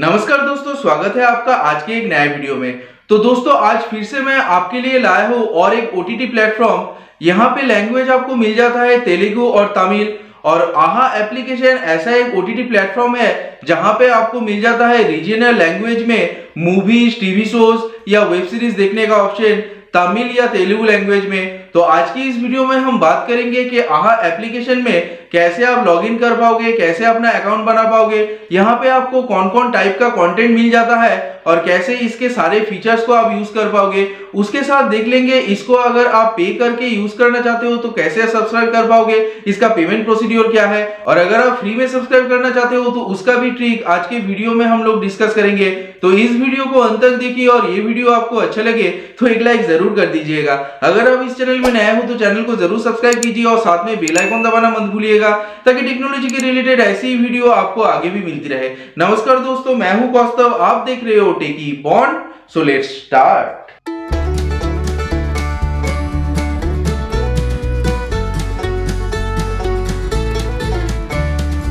नमस्कार दोस्तों स्वागत है आपका आज के एक नए वीडियो में तो दोस्तों आज फिर से मैं आपके लिए लाया हूँ और एक ओ टी प्लेटफॉर्म यहाँ पे लैंग्वेज आपको मिल जाता है तेलुगु और तमिल और आहा एप्लीकेशन ऐसा एक ओ टी प्लेटफॉर्म है जहाँ पे आपको मिल जाता है रीजनल लैंग्वेज में मूवीज टीवी शोज या वेब सीरीज देखने का ऑप्शन तमिल या तेलुगु लैंग्वेज में तो आज की इस वीडियो में हम बात करेंगे कि आहा एप्लीकेशन में कैसे आप लॉगिन कर पाओगे कैसे अपना अकाउंट बना पाओगे यहाँ पे आपको कौन कौन टाइप का कंटेंट मिल जाता है और कैसे इसके सारे फीचर्स को आप यूज कर पाओगे उसके साथ देख लेंगे इसको अगर आप पे करके यूज करना चाहते हो तो कैसे सब्सक्राइब कर पाओगे इसका पेमेंट प्रोसीड्योर क्या है और अगर आप फ्री में सब्सक्राइब करना चाहते हो तो उसका भी ट्रिक आज के वीडियो में हम लोग डिस्कस करेंगे तो इस वीडियो को अंत तक देखिए और ये वीडियो आपको अच्छा लगे तो एक लाइक जरूर जरूर कर दीजिएगा अगर आप इस चैनल में नए हो तो चैनल को जरूर सब्सक्राइब कीजिए और साथ में बेल आइकन दबाना मत भूलिएगा ताकि टेक्नोलॉजी के रिलेटेड ऐसी वीडियो आपको आगे भी मिलती रहे नमस्कार दोस्तों मैं हूं कौस्तव आप देख रहे हो Techie Bond so let start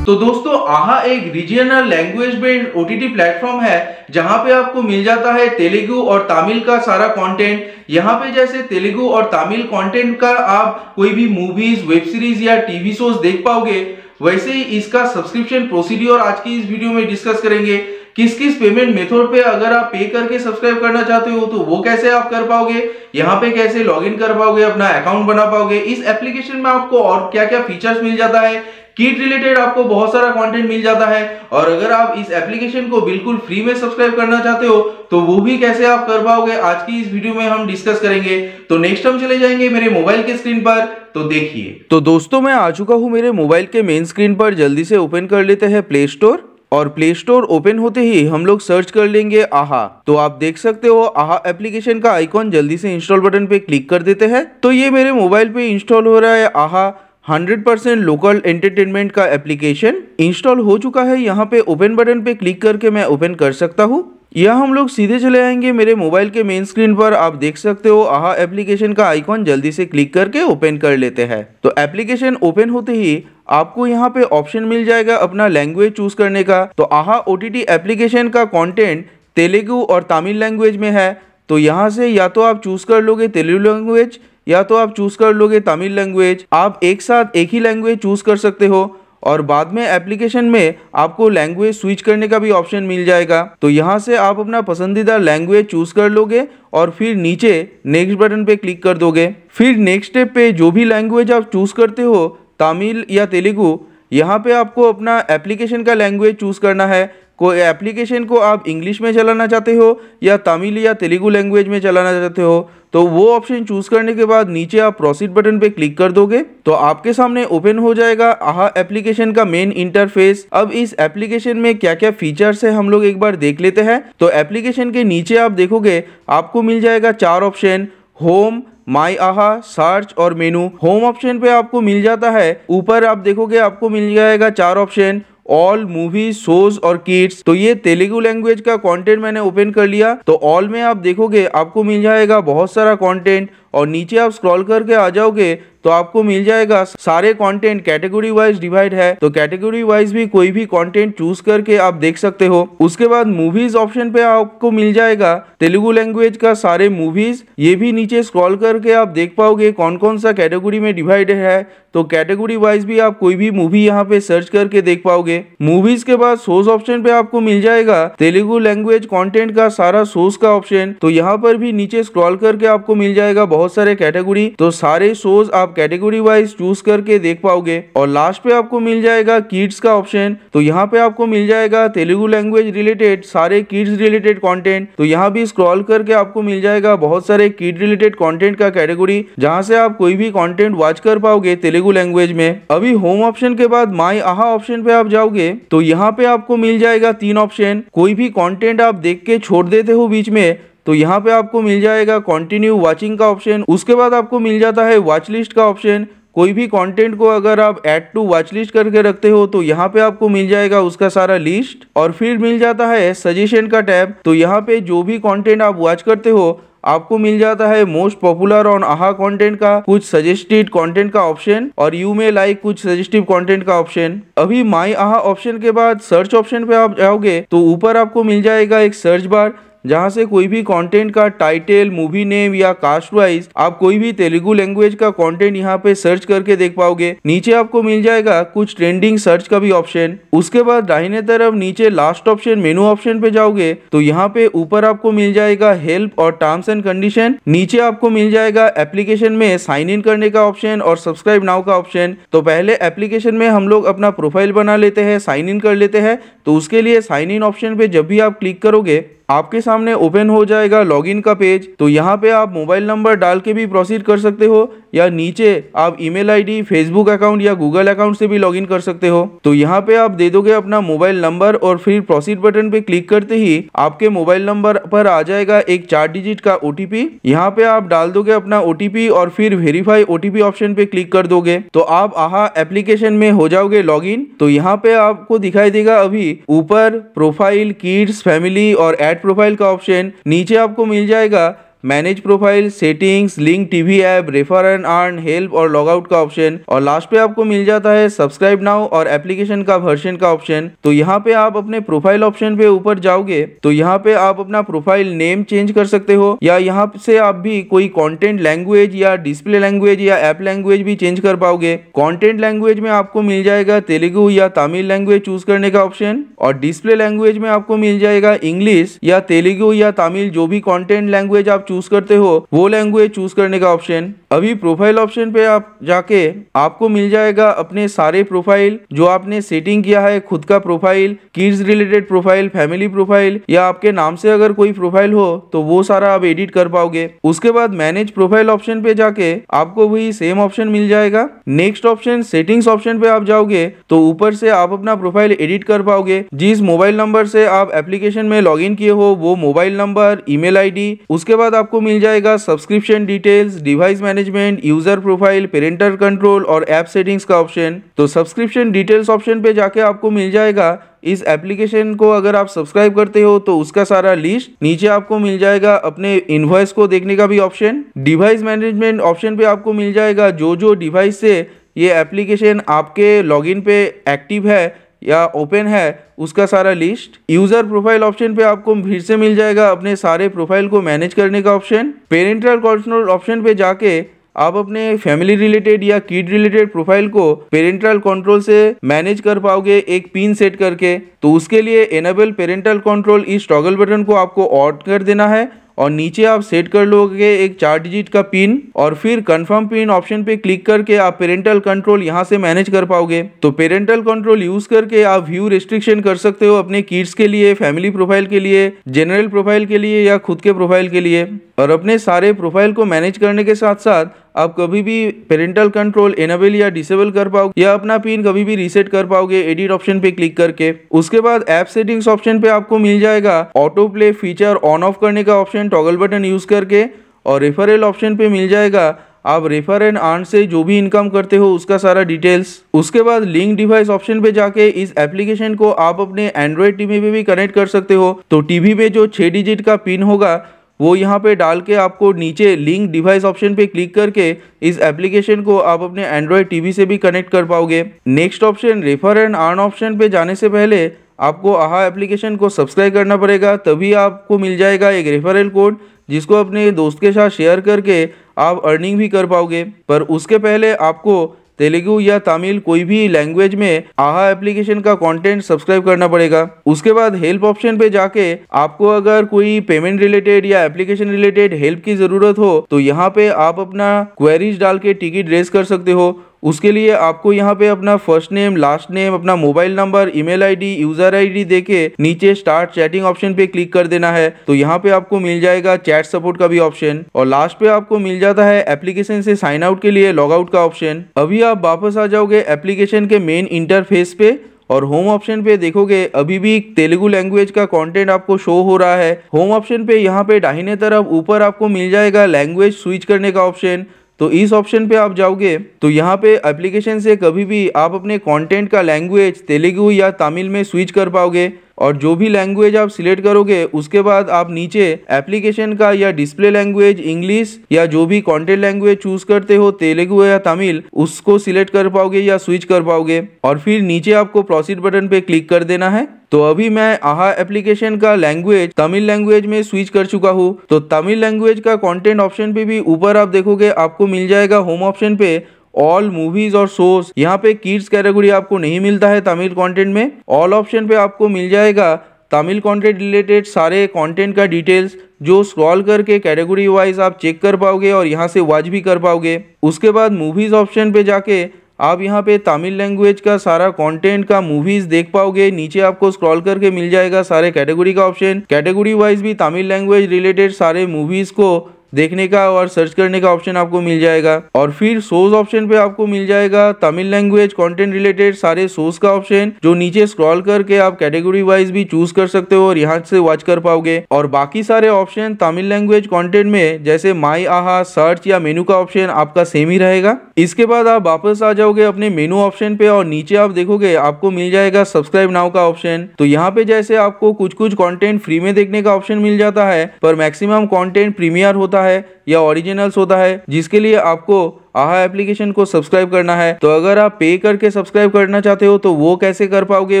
तो दोस्तों आहा एक regional language based OTT platform है जहां पे आपको मिल जाता है तेलुगु और तमिल का सारा कंटेंट यहाँ पे जैसे तेलुगु और तमिल कंटेंट का आप कोई भी मूवीज वेब सीरीज या टीवी शोज देख पाओगे वैसे ही इसका सब्सक्रिप्शन प्रोसीड्योर आज की इस वीडियो में डिस्कस करेंगे किस किस पेमेंट मेथड पे अगर आप पे करके सब्सक्राइब करना चाहते हो तो वो कैसे आप कर पाओगे यहाँ पे कैसे लॉगिन कर पाओगे अपना अकाउंट बना पाओगे इस एप्लीकेशन में आपको और क्या क्या फीचर्स मिल जाता है किट रिलेटेड आपको बहुत सारा कंटेंट मिल जाता है और अगर आप इस एप्लीकेशन को बिल्कुल फ्री में सब्सक्राइब करना चाहते हो तो वो भी कैसे आप कर पाओगे आज की इस वीडियो में हम डिस्कस करेंगे तो नेक्स्ट हम चले जाएंगे मेरे मोबाइल के स्क्रीन पर तो देखिए तो दोस्तों मैं आ चुका हूँ मेरे मोबाइल के मेन स्क्रीन पर जल्दी से ओपन कर लेते हैं प्ले स्टोर और प्ले स्टोर ओपन होते ही हम लोग सर्च कर लेंगे आहा तो आप देख सकते हो आहा एप्लीकेशन का आइकॉन जल्दी से इंस्टॉल बटन पे क्लिक कर देते हैं तो ये मेरे मोबाइल पे इंस्टॉल हो रहा है आहा 100% लोकल एंटरटेनमेंट का एप्लीकेशन इंस्टॉल हो चुका है यहाँ पे ओपन बटन पे क्लिक करके मैं ओपन कर सकता हूँ यह हम लोग सीधे चले आएंगे मेरे मोबाइल के मेन स्क्रीन पर आप देख सकते हो आहा एप्लीकेशन का आइकॉन जल्दी से क्लिक करके ओपन कर लेते हैं तो एप्लीकेशन ओपन होते ही आपको यहाँ पे ऑप्शन मिल जाएगा अपना लैंग्वेज चूज करने का तो आहा ओ एप्लीकेशन का कॉन्टेंट तेलुगु और तमिल लैंग्वेज में है तो यहाँ से या तो आप चूज कर लोगे तेलुगु लैंग्वेज या तो आप चूज कर लोगे तमिल लैंग्वेज आप एक साथ एक ही लैंग्वेज चूज कर सकते हो और बाद में एप्लीकेशन में आपको लैंग्वेज स्विच करने का भी ऑप्शन मिल जाएगा तो यहाँ से आप अपना पसंदीदा लैंग्वेज चूज कर लोगे और फिर नीचे नेक्स्ट बटन पे क्लिक कर दोगे फिर नेक्स्ट स्टेप पे जो भी लैंग्वेज आप चूज करते हो तमिल या तेलुगु यहाँ पे आपको अपना एप्लीकेशन का लैंग्वेज चूज करना है कोई एप्लीकेशन को आप इंग्लिश में चलाना चाहते हो या तमिल या तेलुगू लैंग्वेज में चलाना चाहते हो तो वो ऑप्शन चूज करने के बाद नीचे आप प्रोसीड बटन पे क्लिक कर दोगे तो आपके सामने ओपन हो जाएगा आहा एप्लीकेशन का मेन इंटरफेस अब इस एप्लीकेशन में क्या क्या फीचर्स है हम लोग एक बार देख लेते हैं तो एप्लीकेशन के नीचे आप देखोगे आपको मिल जाएगा चार ऑप्शन होम माई आहा सर्च और मेनू होम ऑप्शन पे आपको मिल जाता है ऊपर आप देखोगे आपको मिल जाएगा चार ऑप्शन ऑल मूवी शोज और किड्स तो ये तेलुगु लैंग्वेज का कंटेंट मैंने ओपन कर लिया तो ऑल में आप देखोगे आपको मिल जाएगा बहुत सारा कंटेंट और नीचे आप स्क्रॉल करके आ जाओगे तो आपको मिल जाएगा सारे कंटेंट कैटेगरी वाइज डिवाइड है तो कैटेगरी वाइज भी कोई भी कंटेंट चूज करके आप देख सकते हो उसके बाद मूवीज ऑप्शन पे आपको मिल जाएगा तेलुगु लैंग्वेज का सारे मूवीज ये भी नीचे स्क्रॉल करके आप देख पाओगे कौन कौन सा कैटेगरी में डिवाइड है तो कैटेगरी वाइज भी आप कोई भी मूवी यहाँ पे सर्च करके देख पाओगे मूवीज के बाद सोर्स ऑप्शन पे आपको मिल जाएगा तेलुगु लैंग्वेज कॉन्टेंट का सारा सोर्स का ऑप्शन तो यहाँ पर भी नीचे स्क्रॉल करके आपको मिल जाएगा बहुत सारे कैटेगरी तो सारे शोज आप कैटेगरी वाइज चूज करके देख पाओगे और लास्ट पे आपको मिल जाएगा किड्स का ऑप्शन तो यहाँ पे आपको मिल जाएगा तेलुगु लैंग्वेज रिलेटेड सारे किड्स रिलेटेड कंटेंट तो यहाँ भी स्क्रॉल करके आपको मिल जाएगा बहुत सारे किड रिलेटेड कॉन्टेंट का कैटेगरी जहाँ से आप कोई भी कॉन्टेंट वॉच कर पाओगे तेलुगु लैंग्वेज में अभी होम ऑप्शन के बाद माई आहा ऑप्शन पे आप जाओगे तो यहाँ पे आपको मिल जाएगा तीन ऑप्शन कोई भी कॉन्टेंट आप देख के छोड़ देते हो बीच में तो यहाँ पे आपको मिल जाएगा कंटिन्यू वाचिंग का ऑप्शन उसके बाद आपको मिल जाता है वॉच लिस्ट का ऑप्शन कोई भी कंटेंट को अगर आप ऐड टू वॉच लिस्ट करके रखते हो तो यहाँ पे आपको मिल जाएगा उसका सारा लिस्ट और फिर मिल जाता है सजेशन का टैब तो यहाँ पे जो भी कंटेंट आप वॉच करते हो आपको मिल जाता है most popular on Aha content का कुछ सजेस्टेड कंटेंट का ऑप्शन और यू मे लाइक कुछ सजेस्टिव कंटेंट का ऑप्शन अभी माय आहा ऑप्शन के बाद सर्च ऑप्शन पे आप जाओगे तो ऊपर आपको मिल जाएगा एक सर्च बार जहाँ से कोई भी कंटेंट का टाइटल मूवी नेम या कास्ट वाइज आप कोई भी तेलुगु लैंग्वेज का कंटेंट यहाँ पे सर्च करके देख पाओगे नीचे आपको मिल जाएगा कुछ ट्रेंडिंग सर्च का भी ऑप्शन उसके बाद दाहिने तरफ नीचे लास्ट ऑप्शन मेनू ऑप्शन पे जाओगे तो यहाँ पे ऊपर आपको मिल जाएगा हेल्प और टर्म्स एंड कंडीशन नीचे आपको मिल जाएगा एप्लीकेशन में साइन इन करने का ऑप्शन और सब्सक्राइब नाउ का ऑप्शन तो पहले एप्लीकेशन में हम लोग अपना प्रोफाइल बना लेते हैं साइन इन कर लेते हैं तो उसके लिए साइन इन ऑप्शन पे जब भी आप क्लिक करोगे आपके सामने ओपन हो जाएगा लॉगिन का पेज तो यहाँ पे आप मोबाइल नंबर डाल के भी प्रोसीड कर सकते हो या नीचे आप ईमेल आईडी, फेसबुक अकाउंट या गूगल अकाउंट से भी लॉगिन कर सकते हो तो यहाँ पे आप दे दोगे अपना मोबाइल नंबर और फिर प्रोसीड बटन पे क्लिक करते ही आपके मोबाइल नंबर पर आ जाएगा एक चार डिजिट का ओटीपी यहाँ पे आप डाल दोगे अपना ओटीपी और फिर वेरीफाई ओटीपी ऑप्शन पे क्लिक कर दोगे तो आप आहा एप्लीकेशन में हो जाओगे लॉग तो यहाँ पे आपको दिखाई देगा अभी ऊपर प्रोफाइल किड्स फैमिली और एड प्रोफाइल का ऑप्शन नीचे आपको मिल जाएगा manage profile settings link TV app refer and earn help और लॉग आउट का ऑप्शन और लास्ट पे आपको मिल जाता है सब्सक्राइब नाउ और एप्लीकेशन का वर्जन का ऑप्शन तो यहाँ पे आप अपने प्रोफाइल ऑप्शन पे ऊपर जाओगे तो यहाँ पे आप अपना प्रोफाइल नेम चेंज कर सकते हो या यहाँ से आप भी कोई कॉन्टेंट लैंग्वेज या डिस्प्ले लैंग्वेज या एप लैंग्वेज भी चेंज कर पाओगे कॉन्टेंट लैंग्वेज में आपको मिल जाएगा तेलुगु या तमिल लैंग्वेज चूज करने का ऑप्शन और डिस्प्ले लैंग्वेज में आपको मिल जाएगा इंग्लिश या तेलुगु या तमिल जो भी कॉन्टेंट लैंग्वेज आप चूज करते हो वो लैंग्वेज चूज करने का ऑप्शन अभी प्रोफाइल ऑप्शन पे आप जाके आपको मिल जाएगा अपने सारे प्रोफाइल जो आपने सेटिंग किया है खुद का profile kids related profile family profile या आपके नाम से अगर कोई प्रोफाइल हो तो वो सारा आप एडिट कर पाओगे उसके बाद मैनेज प्रोफाइल ऑप्शन पे जाके आपको वही सेम ऑप्शन मिल जाएगा नेक्स्ट ऑप्शन सेटिंग्स ऑप्शन पे आप जाओगे तो ऊपर से आप अपना प्रोफाइल एडिट कर पाओगे जिस मोबाइल नंबर से आप एप्लीकेशन में लॉग किए हो वो मोबाइल नंबर ईमेल आई उसके बाद आपको मिल जाएगा subscription details device management user profile parental control और ऐप सेटिंग्स का ऑप्शन तो सब्सक्रिप्शन डिटेल्स ऑप्शन पे जाके आपको मिल जाएगा इस एप्लीकेशन को अगर आप सब्सक्राइब करते हो तो उसका सारा लिस्ट नीचे आपको मिल जाएगा अपने इन्वॉइस को देखने का भी ऑप्शन डिवाइस मैनेजमेंट ऑप्शन पे आपको मिल जाएगा जो जो डिवाइस से ये एप्लीकेशन आपके लॉगिन पे एक्टिव है या ओपन है उसका सारा लिस्ट यूज़र प्रोफाइल ऑप्शन पे आपको फिर से मिल जाएगा अपने सारे प्रोफाइल को मैनेज करने का ऑप्शन पेरेंटल कंट्रोल ऑप्शन पे जाके आप अपने फैमिली रिलेटेड या किड रिलेटेड प्रोफाइल को पेरेंटल कंट्रोल से मैनेज कर पाओगे एक पिन सेट करके तो उसके लिए एनेबल पेरेंटल कंट्रोल इस टॉगल बटन को आपको ऑड कर देना है और नीचे आप सेट कर लोगे एक चार डिजिट का पिन और फिर कन्फर्म पिन ऑप्शन पे क्लिक करके आप पेरेंटल कंट्रोल यहाँ से मैनेज कर पाओगे तो पेरेंटल कंट्रोल यूज करके आप व्यू रिस्ट्रिक्शन कर सकते हो अपने किड्स के लिए फैमिली प्रोफाइल के लिए जनरल प्रोफाइल के लिए या खुद के प्रोफाइल के लिए और अपने सारे प्रोफाइल को मैनेज करने के साथ साथ आप कभी भी पेरेंटल कंट्रोल एनेबल या डिसेबल कर पाओगे या अपना पिन कभी भी रीसेट कर पाओगे एडिट ऑप्शन पे क्लिक करके उसके बाद ऐप सेटिंग्स ऑप्शन पे आपको मिल जाएगा autoplay feature on off करने का ऑप्शन टॉगल बटन यूज करके और रेफरल ऑप्शन पे मिल जाएगा आप रेफर एंड आर्न से जो भी इनकम करते हो उसका सारा डिटेल्स उसके बाद लिंक डिवाइस ऑप्शन पे जाके इस एप्लीकेशन को आप अपने एंड्रॉयड टीवी पे भी कनेक्ट कर सकते हो तो टीवी में जो छः डिजिट का पिन होगा वो यहाँ पे डाल के आपको नीचे लिंक डिवाइस ऑप्शन पे क्लिक करके इस एप्लीकेशन को आप अपने एंड्रॉयड टीवी से भी कनेक्ट कर पाओगे next option refer and earn option पे जाने से पहले आपको आहा एप्लीकेशन को सब्सक्राइब करना पड़ेगा तभी आपको मिल जाएगा एक रेफरल कोड जिसको अपने दोस्त के साथ शेयर करके आप अर्निंग भी कर पाओगे पर उसके पहले आपको तेलुगु या तमिल कोई भी लैंग्वेज में आहा एप्लीकेशन का कंटेंट सब्सक्राइब करना पड़ेगा उसके बाद हेल्प ऑप्शन पे जाके आपको अगर कोई पेमेंट रिलेटेड या एप्लीकेशन रिलेटेड हेल्प की जरूरत हो तो यहाँ पे आप अपना क्वेरीज डाल के टिकट रेस कर सकते हो उसके लिए आपको यहाँ पे अपना फर्स्ट नेम लास्ट नेम अपना mobile number email ID user ID देके नीचे स्टार्ट चैटिंग ऑप्शन पे क्लिक कर देना है तो यहाँ पे आपको मिल जाएगा चैट सपोर्ट का भी ऑप्शन और लास्ट पे आपको मिल जाता है एप्लीकेशन से साइन आउट के लिए लॉग आउट का ऑप्शन अभी आप वापस आ जाओगे एप्लीकेशन के मेन इंटरफेस पे और होम ऑप्शन पे देखोगे अभी भी तेलुगु लैंग्वेज का कंटेंट आपको शो हो रहा है होम ऑप्शन पे यहाँ पे दाहिने तरफ ऊपर आपको मिल जाएगा लैंग्वेज स्विच करने का ऑप्शन तो इस ऑप्शन पे आप जाओगे तो यहाँ पे एप्लीकेशन से कभी भी आप अपने कंटेंट का लैंग्वेज तेलुगु या तमिल में स्विच कर पाओगे और जो भी लैंग्वेज आप सिलेक्ट करोगे उसके बाद आप नीचे एप्लीकेशन का या डिस्प्ले लैंग्वेज इंग्लिश या जो भी कॉन्टेंट लैंग्वेज चूज करते हो तेलुगु या तमिल उसको सिलेक्ट कर पाओगे या स्विच कर पाओगे और फिर नीचे आपको प्रोसीड बटन पे क्लिक कर देना है तो अभी मैं आहा एप्लीकेशन का लैंग्वेज तमिल लैंग्वेज में स्विच कर चुका हूँ तो तमिल लैंग्वेज का कंटेंट ऑप्शन पे भी ऊपर आप देखोगे आपको मिल जाएगा होम ऑप्शन पे ऑल मूवीज और शोज यहाँ पे किड्स कैटेगरी आपको नहीं मिलता है तमिल कंटेंट में ऑल ऑप्शन पे आपको मिल जाएगा तमिल कंटेंट रिलेटेड सारे कंटेंट का डिटेल्स जो स्क्रॉल करके कैटेगरी वाइज आप चेक कर पाओगे और यहाँ से वॉच भी कर पाओगे उसके बाद मूवीज़ ऑप्शन पे जाके आप यहाँ पे तमिल लैंग्वेज का सारा कंटेंट का मूवीज देख पाओगे नीचे आपको स्क्रॉल करके मिल जाएगा सारे कैटेगरी का ऑप्शन कैटेगरी वाइज भी तमिल लैंग्वेज रिलेटेड सारे मूवीज को देखने का और सर्च करने का ऑप्शन आपको मिल जाएगा और फिर सोर्स ऑप्शन पे आपको मिल जाएगा तमिल लैंग्वेज कंटेंट रिलेटेड सारे सोर्स का ऑप्शन जो नीचे स्क्रॉल करके आप कैटेगरी वाइज भी चूज कर सकते हो और यहाँ से वॉच कर पाओगे और बाकी सारे ऑप्शन तमिल लैंग्वेज कंटेंट में जैसे माई आहा सर्च या मेनू का ऑप्शन आपका सेम ही रहेगा इसके बाद आप वापस आ जाओगे अपने मेनू ऑप्शन पे और नीचे आप देखोगे आपको मिल जाएगा सब्सक्राइब नाउ का ऑप्शन तो यहाँ पे जैसे आपको कुछ कुछ कॉन्टेंट फ्री में देखने का ऑप्शन मिल जाता है पर मैक्सिमम कॉन्टेंट प्रीमियर होता है है या ओरिजिनल होता है जिसके लिए आपको आहा एप्लीकेशन को सब्सक्राइब करना है तो अगर आप पे करके सब्सक्राइब करना चाहते हो तो वो कैसे कर पाओगे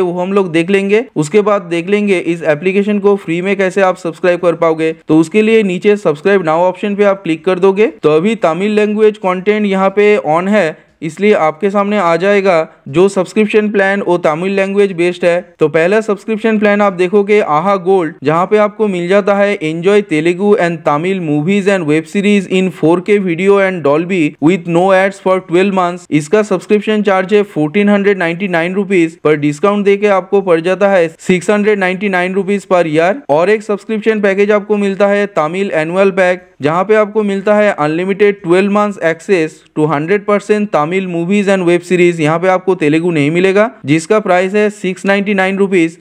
वो हम लोग देख लेंगे उसके बाद देख लेंगे इस एप्लीकेशन को फ्री में कैसे आप सब्सक्राइब कर पाओगे तो उसके लिए नीचे सब्सक्राइब नाउ ऑप्शन पे आप क्लिक कर दोगे तो अभी तमिल लैंग्वेज कॉन्टेंट यहाँ पे ऑन है इसलिए आपके सामने आ जाएगा जो सब्सक्रिप्शन प्लान वो तमिल लैंग्वेज बेस्ड है तो पहला सब्सक्रिप्शन प्लान आप देखोगे आहा गोल्ड जहाँ पे आपको मिल जाता है enjoy Telugu and Tamil movies and web series in 4K video and Dolby with no ads for 12 months इसका सब्सक्रिप्शन चार्ज है फोर्टीन हंड्रेड पर डिस्काउंट देके आपको पड़ जाता है सिक्स हंड्रेड पर ईयर और एक सब्सक्रिप्शन पैकेज आपको मिलता है तमिल एनुअल पैक जहाँ पे आपको मिलता है unlimited twelve months access to hundred percent Tamil movies and web series यहाँ पे आपको तेलुगु नहीं मिलेगा जिसका प्राइस है सिक्स नाइन्टी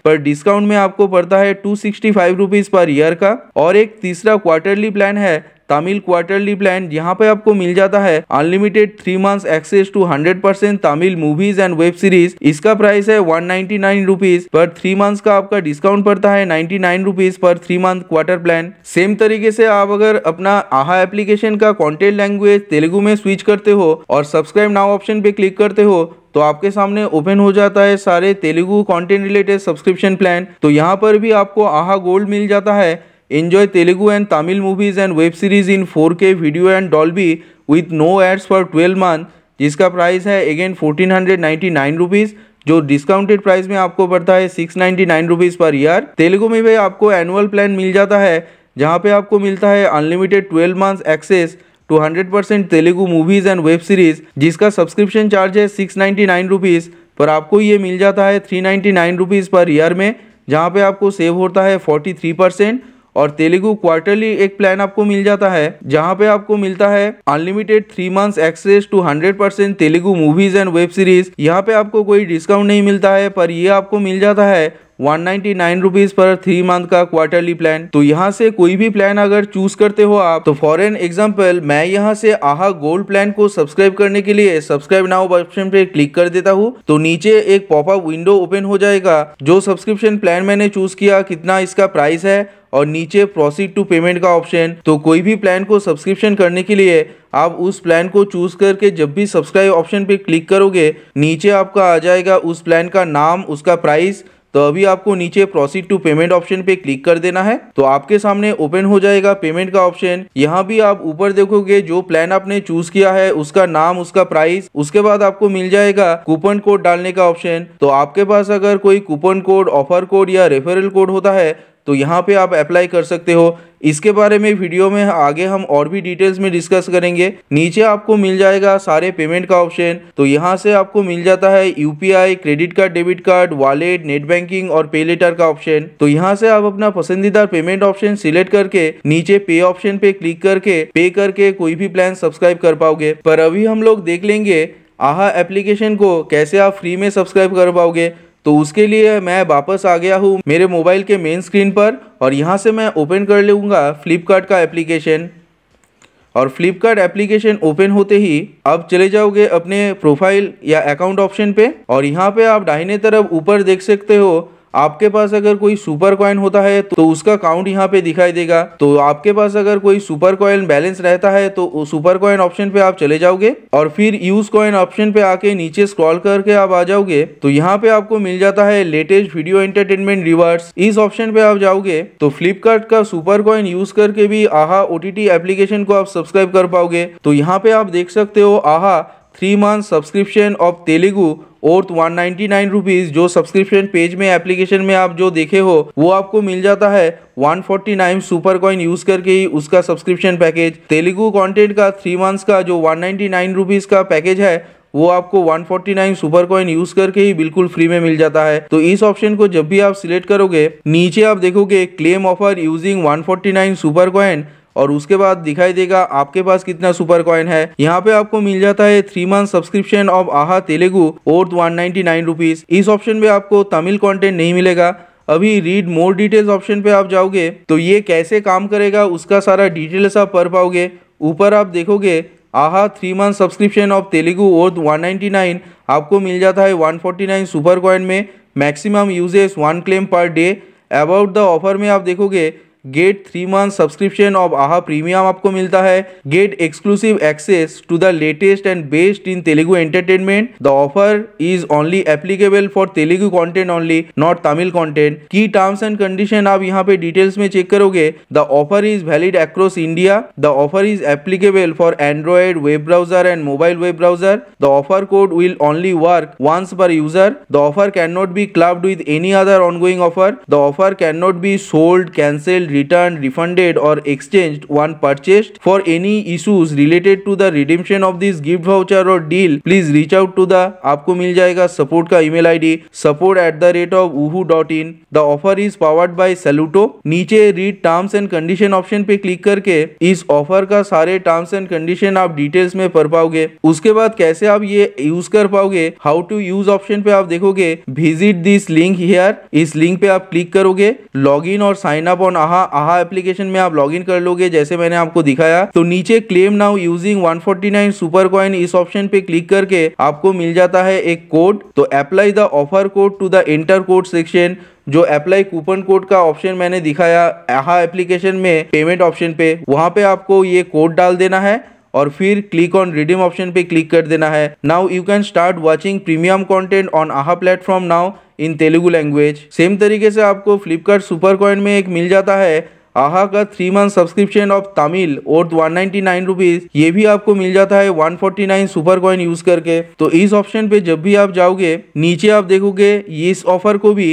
पर डिस्काउंट में आपको पड़ता है two sixty five rupees per year का और एक तीसरा क्वार्टरली प्लान है तमिल क्वार्टरली प्लान यहाँ पे आपको मिल जाता है unlimited three months access to hundred percent Tamil movies and web series इसका प्राइस है one ninety nine rupees per three months का आपका डिस्काउंट पड़ता है ninety nine rupees per three month quarter plan same तरीके से आप अगर अपना आहा एप्लीकेशन का कॉन्टेंट लैंग्वेज तेलुगु में स्विच करते हो और सब्सक्राइब नाउ ऑप्शन पे क्लिक करते हो तो आपके सामने ओपन हो जाता है सारे Telugu content related subscription plan तो यहाँ पर भी आपको आहा गोल्ड मिल जाता है Enjoy Telugu and Tamil movies and web series in 4K video and Dolby with no ads for 12 month जिसका प्राइस है again fourteen hundred ninety nine rupees जो डिस्काउंटेड प्राइस में आपको पड़ता है six ninety nine rupees per year Telugu में भी आपको एनुअल प्लान मिल जाता है जहाँ पे आपको मिलता है unlimited twelve months access to hundred percent Telugu movies and web series जिसका सब्सक्रिप्शन चार्ज है सिक्स नाइन्टी नाइन रुपीज़ पर आपको ये मिल जाता है three ninety nine rupees per year में जहाँ पे आपको सेव होता है फोर्टी थ्री परसेंट और तेलुगु क्वार्टरली एक प्लान आपको मिल जाता है जहाँ पे आपको मिलता है unlimited three months access to hundred percent Telugu movies and web series यहाँ पे आपको कोई डिस्काउंट नहीं मिलता है पर ये आपको मिल जाता है one ninety nine rupees per three month का क्वार्टरली प्लान तो यहाँ से कोई भी प्लान अगर चूज करते हो आप तो फॉर एन एग्जाम्पल मैं यहाँ से आहा गोल्ड प्लान को सब्सक्राइब करने के लिए सब्सक्राइब नाउ ऑप्शन पे क्लिक कर देता हूँ तो नीचे एक पॉपअप विंडो ओपन हो जाएगा जो सब्सक्रिप्शन प्लान मैंने चूज किया कितना इसका प्राइस है और नीचे प्रोसीड टू पेमेंट का ऑप्शन तो कोई भी प्लान को सब्सक्रिप्शन करने के लिए आप उस प्लान को चूज करके जब भी सब्सक्राइब ऑप्शन पे क्लिक करोगे नीचे आपका आ जाएगा उस प्लान का नाम उसका प्राइस तो अभी आपको नीचे प्रोसीड टू पेमेंट ऑप्शन पे क्लिक कर देना है तो आपके सामने ओपन हो जाएगा पेमेंट का ऑप्शन यहाँ भी आप ऊपर देखोगे जो प्लान आपने चूज किया है उसका नाम उसका प्राइस उसके बाद आपको मिल जाएगा कूपन कोड डालने का ऑप्शन तो आपके पास अगर कोई कूपन कोड ऑफर कोड या रेफरल कोड होता है तो यहाँ पे आप अप्लाई कर सकते हो इसके बारे में वीडियो में आगे हम और भी डिटेल्स में डिस्कस करेंगे नीचे आपको मिल जाएगा सारे पेमेंट का ऑप्शन तो यहाँ से आपको मिल जाता है UPI credit card debit card wallet net banking और पे लेटर का ऑप्शन तो यहाँ से आप अपना पसंदीदा पेमेंट ऑप्शन सिलेक्ट करके नीचे पे ऑप्शन पे क्लिक करके पे करके कोई भी प्लान सब्सक्राइब कर पाओगे पर अभी हम लोग देख लेंगे आहा एप्लीकेशन को कैसे आप फ्री में सब्सक्राइब कर पाओगे तो उसके लिए मैं वापस आ गया हूँ मेरे मोबाइल के मेन स्क्रीन पर और यहाँ से मैं ओपन कर लूँगा फ्लिपकार्ट का एप्लीकेशन और फ्लिपकार्ट एप्लीकेशन ओपन होते ही आप चले जाओगे अपने प्रोफाइल या अकाउंट ऑप्शन पे और यहाँ पे आप दाहिने तरफ ऊपर देख सकते हो आपके पास अगर कोई सुपर कॉइन होता है तो उसका काउंट यहाँ पे दिखाई देगा तो आपके पास अगर कोई सुपर कॉइन बैलेंस रहता है तो सुपर कॉइन ऑप्शन पे आप चले जाओगे और फिर यूज कॉइन ऑप्शन पे आके नीचे स्क्रॉल करके आप आ जाओगे तो यहाँ पे आपको मिल जाता है लेटेस्ट वीडियो एंटरटेनमेंट रिवर्स इस ऑप्शन पे आप जाओगे तो फ्लिपकार्ट का सुपर कॉइन यूज करके भी आहा ओटीटी एप्लीकेशन को आप सब्सक्राइब कर पाओगे तो यहाँ पे आप देख सकते हो Aha three month subscription of Telugu और वन नाइन्टी नाइन रुपीज़ जो सब्सक्रिप्शन पेज में एप्लीकेशन में आप जो देखे हो वो आपको मिल जाता है 149 सुपर कॉइन यूज करके ही उसका सब्सक्रिप्शन पैकेज तेलुगु कंटेंट का थ्री मंथ्स का जो 199 रुपीज का पैकेज है वो आपको 149 सुपर कॉइन यूज करके ही बिल्कुल फ्री में मिल जाता है तो इस ऑप्शन को जब भी आप सिलेक्ट करोगे नीचे आप देखोगे claim offer using 149 super coin और उसके बाद दिखाई देगा आपके पास कितना सुपर कॉइन है यहाँ पे आपको मिल जाता है three month subscription of Aha Telugu और वन नाइनटी नाइन रुपीज इस ऑप्शन में आपको तमिल कंटेंट नहीं मिलेगा अभी रीड मोर डिटेल्स ऑप्शन पे आप जाओगे तो ये कैसे काम करेगा उसका सारा डिटेल्स आप पढ़ पाओगे ऊपर आप देखोगे Aha three month subscription of Telugu और 199 आपको मिल जाता है 149 सुपर कॉइन में maximum uses one claim per day about the offer में आप देखोगे get three month subscription of Aha premium आपको मिलता है get exclusive access to the latest and best in Telugu entertainment the offer is only applicable for Telugu content only not Tamil content की terms and condition आप यहाँ पे डिटेल्स में चेक करोगे the offer is valid across India the offer is applicable for Android web browser and mobile web browser the offer code will only work once per user the offer can not be clubbed with any other ongoing offer the offer can not be sold cancelled returned, refunded or exchanged one purchased. For any issues related to the redemption of this gift voucher or deal, please reach out to the आपको मिल जाएगा support का email ID support at the rate of yahoo dot in the offer is powered by सेलूटो नीचे read terms and condition option पे click करके इस offer का सारे टर्म्स एंड कंडीशन आप डिटेल्स में पढ़ पाओगे उसके बाद कैसे आप ये यूज कर पाओगे हाउ टू यूज ऑप्शन पे आप देखोगे विजिट दिस लिंक हियर इस लिंक पे आप क्लिक करोगे लॉग इन और साइन अप ऑन आहा आहा एप्लीकेशन में आप लॉगिन कर लोगे जैसे मैंने आपको दिखाया तो नीचे claim now using 149 super coin इस ऑप्शन पे क्लिक करके आपको मिल जाता है एक कोड तो apply the offer code to the enter code section जो अप्लाई कूपन कोड का ऑप्शन मैंने दिखाया आहा एप्लीकेशन में पेमेंट ऑप्शन पे वहां पे आपको ये कोड डाल देना है और फिर क्लिक ऑन रिडीम ऑप्शन पे क्लिक कर देना है now you can start watching premium content on Aha platform now in Telugu language same तरीके से आपको फ्लिपकार्ट सुपर कॉइन में एक मिल जाता है आहा का three month subscription of Tamil और वन नाइन्टी नाइन रुपीज ये भी आपको मिल जाता है 149 forty nine super coin use करके तो इस ऑप्शन पे जब भी आप जाओगे नीचे आप देखोगे इस ऑफर को भी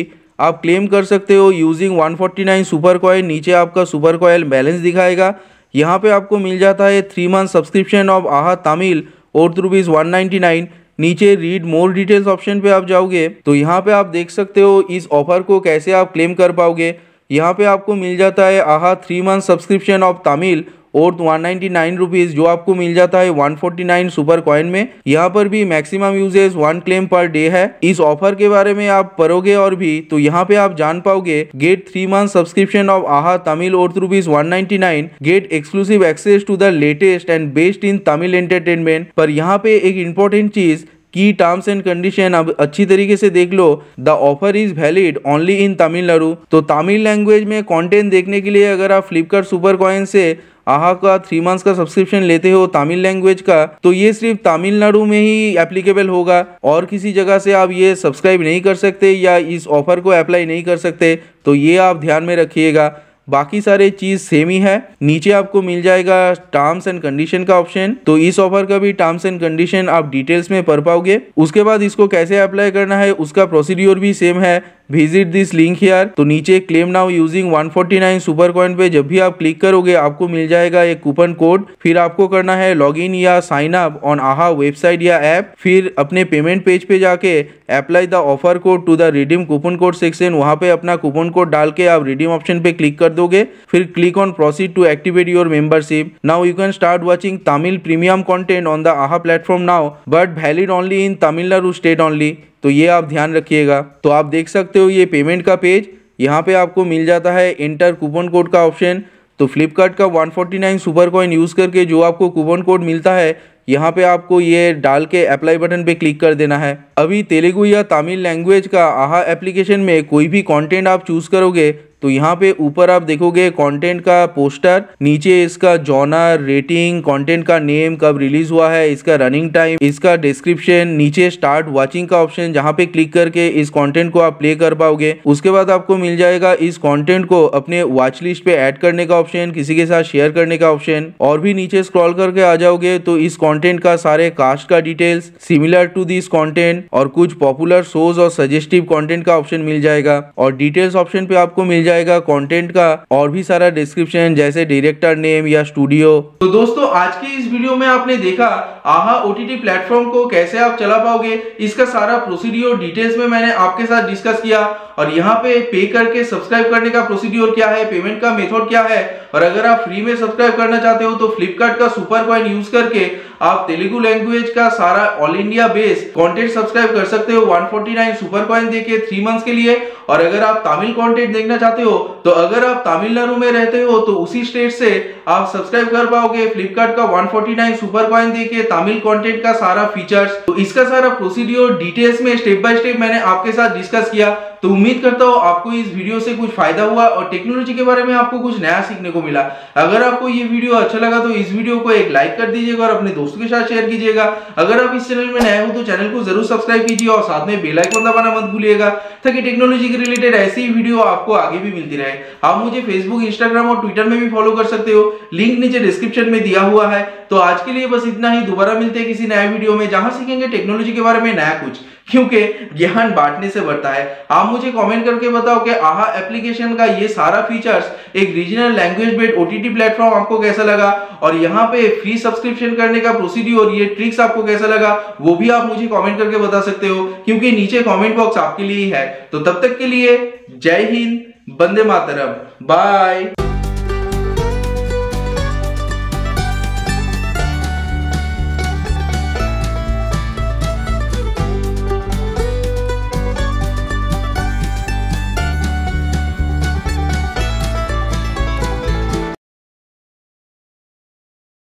आप क्लेम कर सकते हो using one forty nine super coin नीचे आपका सुपर कॉयल बैलेंस दिखाएगा यहाँ पे आपको मिल जाता है three month subscription of Aha Tamil और रुपीज़ वन नाइन नीचे रीड मोर डिटेल्स ऑप्शन पे आप जाओगे तो यहाँ पे आप देख सकते हो इस ऑफर को कैसे आप क्लेम कर पाओगे यहाँ पे आपको मिल जाता है Aha three month subscription of Tamil और वन नाइन्टी नाइन रुपीज़ जो आपको मिल जाता है one forty nine super coin में यहाँ पर भी maximum uses one claim per day है इस ऑफर के बारे में आप पढ़ोगे और भी तो यहाँ पे आप जान पाओगे get three month subscription of Aha Tamil और rupees one ninety nine get exclusive access to the latest and best in Tamil entertainment पर यहाँ पे एक इंपॉर्टेंट चीज़ की टर्म्स एंड कंडीशन अब अच्छी तरीके से देख लो the offer is valid only in Tamil Nadu तो तमिल लैंग्वेज में कंटेंट देखने के लिए अगर आप फ्लिपकार्ट सुपर कॉइन से आहा का थ्री मंथ्स का सब्सक्रिप्शन लेते हो तमिल लैंग्वेज का तो ये सिर्फ तमिलनाडु में ही एप्लीकेबल होगा और किसी जगह से आप ये सब्सक्राइब नहीं कर सकते या इस ऑफर को अप्लाई नहीं कर सकते तो ये आप ध्यान में रखिएगा बाकी सारे चीज़ सेम ही है नीचे आपको मिल जाएगा टर्म्स एंड कंडीशन का ऑप्शन तो इस ऑफर का भी टर्म्स एंड कंडीशन आप डिटेल्स में पढ़ पाओगे उसके बाद इसको कैसे अप्लाई करना है उसका प्रोसीड्योर भी सेम है विजिट दिस लिंक हेयर तो नीचे claim now using 149 super coin पे जब भी आप क्लिक करोगे आपको मिल जाएगा एक कूपन कोड फिर आपको करना है लॉग इन या sign up on Aha website या ऐप फिर अपने पेमेंट पेज पे जाके apply the offer code to the redeem coupon code section वहाँ पे अपना कूपन कोड डाल के आप रिडीम ऑप्शन पे क्लिक कर दोगे फिर click on proceed to activate your membership now you can start watching Tamil premium content on the आहा platform now but valid only in Tamil Nadu state only तो ये आप ध्यान रखिएगा तो आप देख सकते हो ये पेमेंट का पेज यहाँ पे आपको मिल जाता है इंटर कूपन कोड का ऑप्शन तो फ्लिपकार्ट का 149 सुपर कॉइन यूज़ करके जो आपको कूपन कोड मिलता है यहाँ पे आपको ये डाल के अप्लाई बटन पे क्लिक कर देना है अभी तेलुगु या तमिल लैंग्वेज का आहा एप्लीकेशन में कोई भी कंटेंट आप चूज़ करोगे तो यहाँ पे ऊपर आप देखोगे कंटेंट का पोस्टर नीचे इसका जॉनर रेटिंग कंटेंट का नेम कब रिलीज हुआ है इसका रनिंग टाइम इसका डिस्क्रिप्शन नीचे स्टार्ट वॉचिंग का ऑप्शन जहाँ पे क्लिक करके इस कंटेंट को आप प्ले कर पाओगे उसके बाद आपको मिल जाएगा इस कंटेंट को अपने वॉच लिस्ट पे ऐड करने का ऑप्शन किसी के साथ शेयर करने का ऑप्शन और भी नीचे स्क्रॉल करके आ जाओगे तो इस कॉन्टेंट का सारे कास्ट का details similar to this content और कुछ पॉपुलर शोज और सजेस्टिव कॉन्टेंट का ऑप्शन मिल जाएगा और डिटेल्स ऑप्शन पे आपको मिल जाएगा जाएगा कंटेंट का और भी सारा डिस्क्रिप्शन जैसे डायरेक्टर नेम या स्टूडियो तो दोस्तों आज की इस वीडियो में आपने देखा आहा ओटीटी प्लेटफॉर्म को कैसे आप चला पाओगे इसका सारा प्रोसीड्योर डिटेल्स में मैंने आपके साथ डिस्कस किया और यहाँ पे पे करके सब्सक्राइब करने का प्रोसीड्योर क्या है पेमेंट का मेथड क्या है और अगर आप फ्री में सब्सक्राइब करना चाहते हो तो फ्लिपकार्ट का सुपर पॉइंट यूज करके आप तेलुगु लैंग्वेज का सारा all India base content subscribe कर सकते हो 149 सुपर कॉइन देके थ्री मंथ्स के लिए और अगर आप तमिल कंटेंट देखना चाहते हो तो अगर आप तमिलनाडु में रहते हो तो उसी स्टेट से आप सब्सक्राइब कर पाओगे फ्लिपकार्ट का 149 सुपर कॉइन देके तमिल कंटेंट का सारा फीचर्स तो इसका सारा प्रोसीड्योर डिटेल्स में स्टेप बाय स्टेप मैंने आपके साथ डिस्कस किया तो उम्मीद करता हूँ आपको इस वीडियो से कुछ फायदा हुआ और टेक्नोलॉजी के बारे में आपको कुछ नया सीखने को मिला अगर आपको ये वीडियो अच्छा लगा तो इस वीडियो को एक लाइक कर दीजिएगा और अपने दोस्तों के साथ शेयर कीजिएगा अगर आप इस चैनल में नए हो तो चैनल को जरूर सब्सक्राइब कीजिए और साथ में बेलाइकन दबाना मत भूलिएगा ताकि टेक्नोलॉजी के रिलेटेड ऐसी वीडियो आपको आगे भी मिलती रहे है आप मुझे फेसबुक इंस्टाग्राम और ट्विटर में भी फॉलो कर सकते हो लिंक नीचे डिस्क्रिप्शन में दिया हुआ है तो आज के लिए बस इतना ही दोबारा मिलते हैं किसी नए वीडियो में जहां सीखेंगे टेक्नोलॉजी के बारे में नया कुछ क्योंकि ज्ञान बांटने से बढ़ता है आप मुझे कमेंट करके बताओ कि आहा एप्लीकेशन का ये सारा फीचर्स एक regional language based OTT platform आपको कैसा लगा और यहाँ पे फ्री सब्सक्रिप्शन करने का प्रोसीड्यूर और ये ट्रिक्स आपको कैसा लगा वो भी आप मुझे कमेंट करके बता सकते हो क्योंकि नीचे कमेंट बॉक्स आपके लिए ही है तो तब तक के लिए जय हिंद बंदे मातरम बाय